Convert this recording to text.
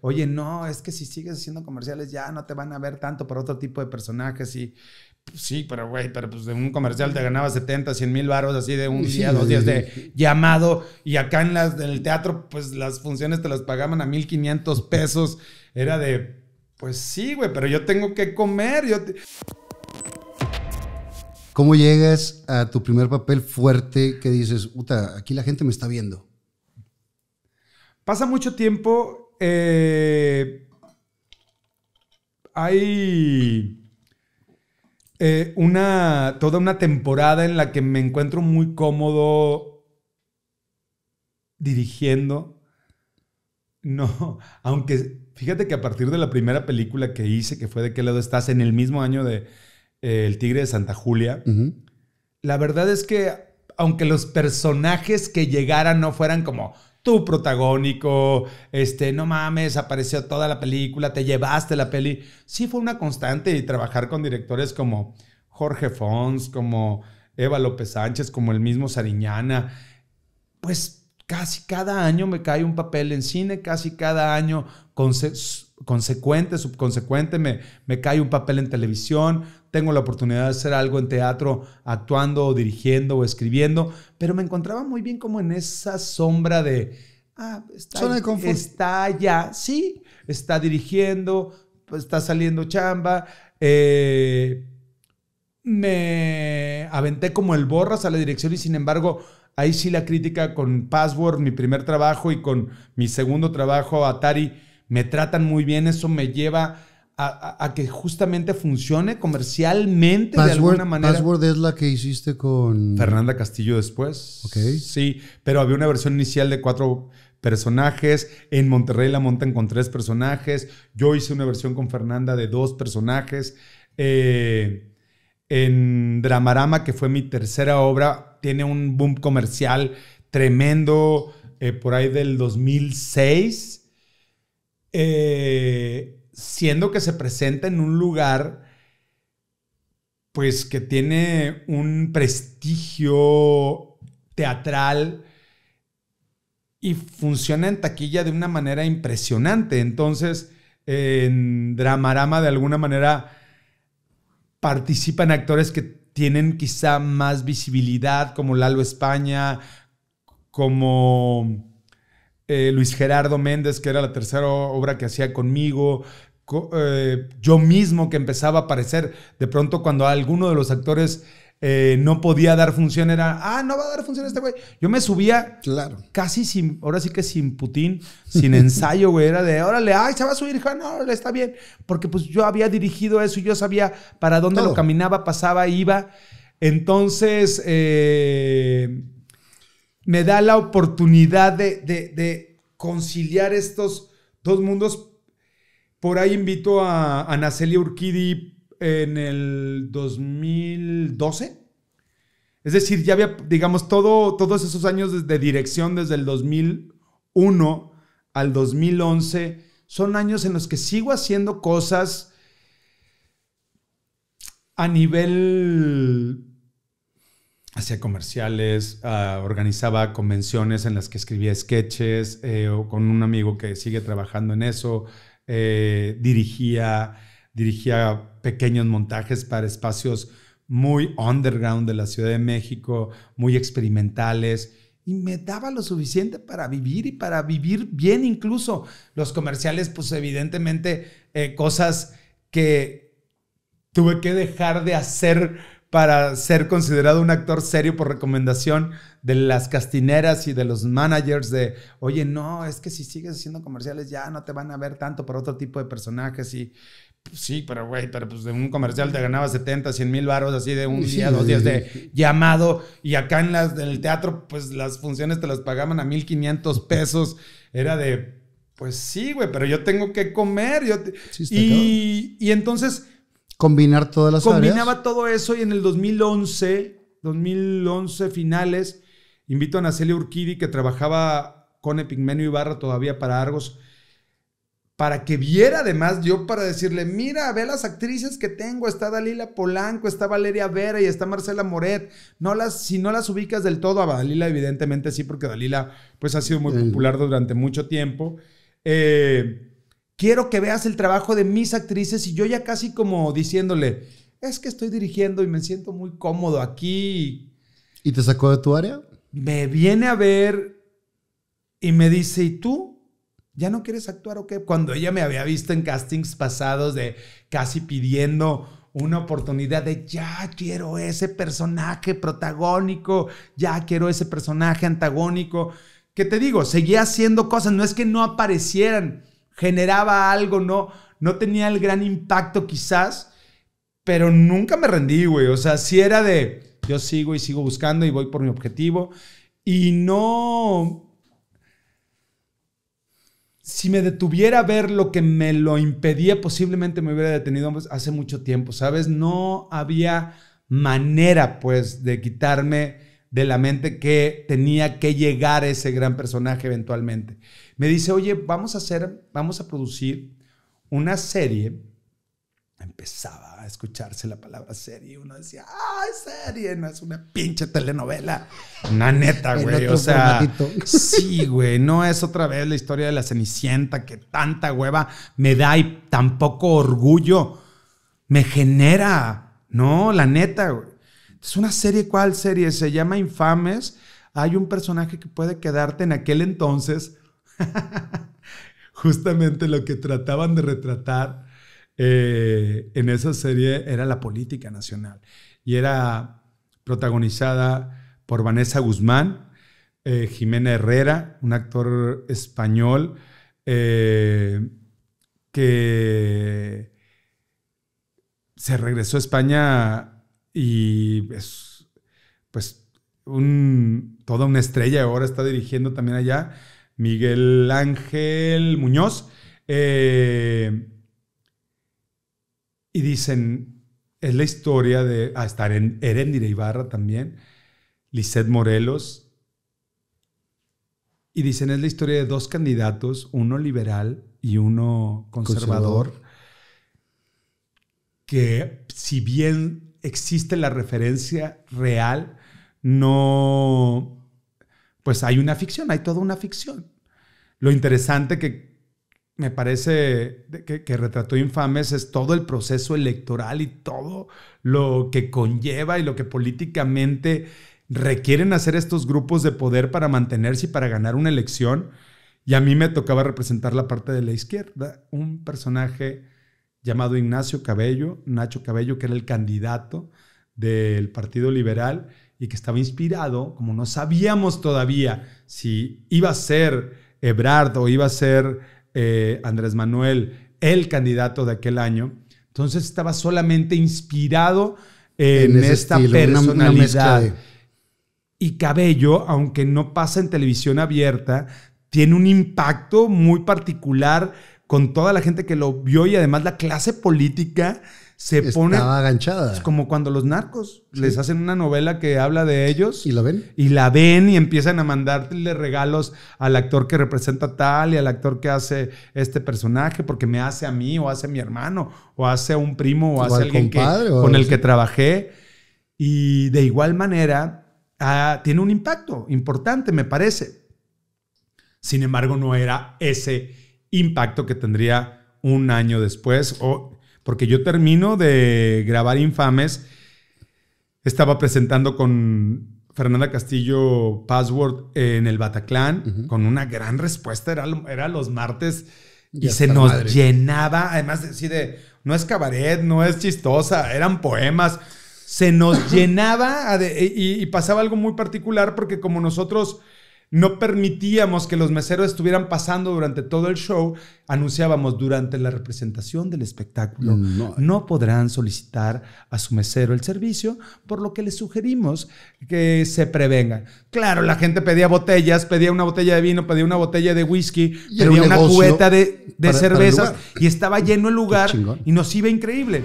oye, no, es que si sigues haciendo comerciales ya no te van a ver tanto por otro tipo de personajes y... Pues sí, pero güey, pero pues de un comercial te ganaba 70, 100 mil baros así de un día, dos días de llamado y acá en las del teatro pues las funciones te las pagaban a 1500 pesos. Era de pues sí, güey, pero yo tengo que comer, yo ¿Cómo llegas a tu primer papel fuerte que dices, "Puta, aquí la gente me está viendo"? Pasa mucho tiempo eh, hay eh, una, toda una temporada en la que me encuentro muy cómodo dirigiendo. No, aunque fíjate que a partir de la primera película que hice, que fue De qué lado estás, en el mismo año de eh, El Tigre de Santa Julia, la verdad es que aunque los personajes que llegaran no fueran como protagónico, este, no mames, apareció toda la película, te llevaste la peli. Sí fue una constante y trabajar con directores como Jorge Fons, como Eva López Sánchez, como el mismo Sariñana, pues casi cada año me cae un papel en cine, casi cada año consecuente, subconsecuente me, me cae un papel en televisión, tengo la oportunidad de hacer algo en teatro, actuando o dirigiendo o escribiendo, pero me encontraba muy bien como en esa sombra de, ah, está, ya. está sí, está dirigiendo, pues, está saliendo chamba, eh, me aventé como el borras a la dirección y sin embargo ahí sí la crítica con Password, mi primer trabajo y con mi segundo trabajo, Atari, me tratan muy bien, eso me lleva a, que justamente funcione comercialmente de alguna manera. Password es la que hiciste con... Fernanda Castillo después. Ok. Sí, pero había una versión inicial de cuatro personajes. En Monterrey la montan con tres personajes. Yo hice una versión con Fernanda de dos personajes. Eh, en Dramarama, que fue mi tercera obra, tiene un boom comercial tremendo eh, por ahí del 2006. Eh, siendo que se presenta en un lugar pues que tiene un prestigio teatral y funciona en taquilla de una manera impresionante. Entonces, en Dramarama de alguna manera participan actores que tienen quizá más visibilidad, como Lalo España, como eh, Luis Gerardo Méndez, que era la tercera obra que hacía conmigo, eh, yo mismo que empezaba a aparecer, de pronto cuando alguno de los actores eh, no podía dar función, era, ah, no va a dar función este güey. Yo me subía claro. casi sin, ahora sí que sin Putin, sin ensayo, güey. Era de, órale, ay, se va a subir, hija, ah, no, le está bien. Porque pues yo había dirigido eso y yo sabía para dónde lo caminaba, pasaba, iba. Entonces, eh, me da la oportunidad de, conciliar estos dos mundos. Por ahí invito a, a Nacelia Urquidi en el 2012. Es decir, ya había, digamos, todo, todos esos años de dirección desde el 2001 al 2011 son años en los que sigo haciendo cosas a nivel hacía comerciales, ah, organizaba convenciones en las que escribía sketches, eh, o con un amigo que sigue trabajando en eso, eh, dirigía, dirigía pequeños montajes para espacios muy underground de la Ciudad de México, muy experimentales. Y me daba lo suficiente para vivir y para vivir bien incluso. Los comerciales, pues evidentemente, eh, cosas que tuve que dejar de hacer para ser considerado un actor serio por recomendación de las castineras y de los managers de, oye, no, es que si sigues haciendo comerciales ya no te van a ver tanto por otro tipo de personajes y... Pues sí, pero güey, pero pues de un comercial te ganaba 70, 100 mil baros así de un día, dos días de llamado y acá en, las, del el teatro pues las funciones te las pagaban a 1500 pesos, era de, pues sí, güey, pero yo tengo que comer, yo y entonces Combinar todas las Combinaba todo eso y en el 2011, 2011 finales, invito a Nacelia Urquidi, que trabajaba con Epigmenio Ibarra todavía para Argos, para que viera además yo para decirle, mira, ve las actrices que tengo, está Dalila Polanco, está Valeria Vera y está Marcela Moret. No las, si no las ubicas del todo, a Dalila evidentemente sí, porque Dalila pues ha sido muy popular durante mucho tiempo. Eh, quiero que veas el trabajo de mis actrices y yo ya casi como diciéndole, es que estoy dirigiendo y me siento muy cómodo aquí. ¿Y te sacó de tu área? Me viene a ver y me dice, ¿y tú? ¿Ya no quieres actuar o qué? Cuando ella me había visto en castings pasados de casi pidiendo una oportunidad de ya quiero ese personaje protagónico, ya quiero ese personaje antagónico. Que te digo, seguía haciendo cosas, no es que no aparecieran, generaba algo, no, no tenía el gran impacto quizás, pero nunca me rendí, güey. O sea, si era de, yo sigo y sigo buscando y voy por mi objetivo. Y no... Si me detuviera a ver lo que me lo impedía, posiblemente me hubiera detenido hace mucho tiempo, ¿sabes? No había manera, pues, de quitarme de la mente que tenía que llegar ese gran personaje eventualmente. Me dice, oye, vamos a hacer, vamos a producir una serie. Empezaba a escucharse la palabra serie. Uno decía, ¡ay, serie, no es una pinche telenovela. Una neta, güey. O sea, sí, güey. No es otra vez la historia de la Cenicienta que tanta hueva me da y tampoco orgullo me genera. No, la neta, güey. Es una serie, ¿cuál serie? Se llama Infames. Hay un personaje que puede quedarte en aquel entonces. Justamente lo que trataban de retratar eh, en esa serie era la política nacional. Y era protagonizada por Vanessa Guzmán, eh, Jimena Herrera, un actor español eh, que se regresó a España y es pues toda una estrella, ahora está dirigiendo también allá, Miguel Ángel Muñoz. Eh, y dicen, es la historia de, ah, está Erendira Ibarra también, Lisette Morelos, y dicen, es la historia de dos candidatos, uno liberal y uno conservador. que si bien existe la referencia real, no, pues hay una ficción, hay toda una ficción. Lo interesante que me parece que, retrató Infames es todo el proceso electoral y todo lo que conlleva y lo que políticamente requieren hacer estos grupos de poder para mantenerse y para ganar una elección. Y a mí me tocaba representar la parte de la izquierda, un personaje llamado Ignacio Cabello, Nacho Cabello, que era el candidato del Partido Liberal y que estaba inspirado, como no sabíamos todavía si iba a ser Ebrard o iba a ser eh, Andrés Manuel el candidato de aquel año. Entonces estaba solamente inspirado en, esta personalidad. Y Cabello, aunque no pasa en televisión abierta, tiene un impacto muy particular con toda la gente que lo vio y además la clase política se Estaba pone. aganchada. Es como cuando los narcos les hacen una novela que habla de ellos. ¿Y la ven? Y la ven y empiezan a mandarle regalos al actor que representa tal y al actor que hace este personaje porque me hace a mí o hace a mi hermano o hace a un primo o, hace a alguien que, con el que trabajé. Y de igual manera ah, tiene un impacto importante, me parece. Sin embargo, no era ese impacto que tendría un año después. O, porque yo termino de grabar Infames, estaba presentando con Fernanda Castillo Password en el Bataclan, con una gran respuesta, era, era los martes. Y, se nos llenaba, además no es cabaret, no es chistosa, eran poemas. Se nos llenaba y pasaba algo muy particular porque como nosotros no permitíamos que los meseros estuvieran pasando durante todo el show, anunciábamos durante la representación del espectáculo, no. podrán solicitar a su mesero el servicio, por lo que les sugerimos que se prevengan. Claro, la gente pedía botellas, pedía una botella de vino, pedía una botella de whisky, pedía una cubeta de, cervezas y estaba lleno el lugar y nos iba increíble.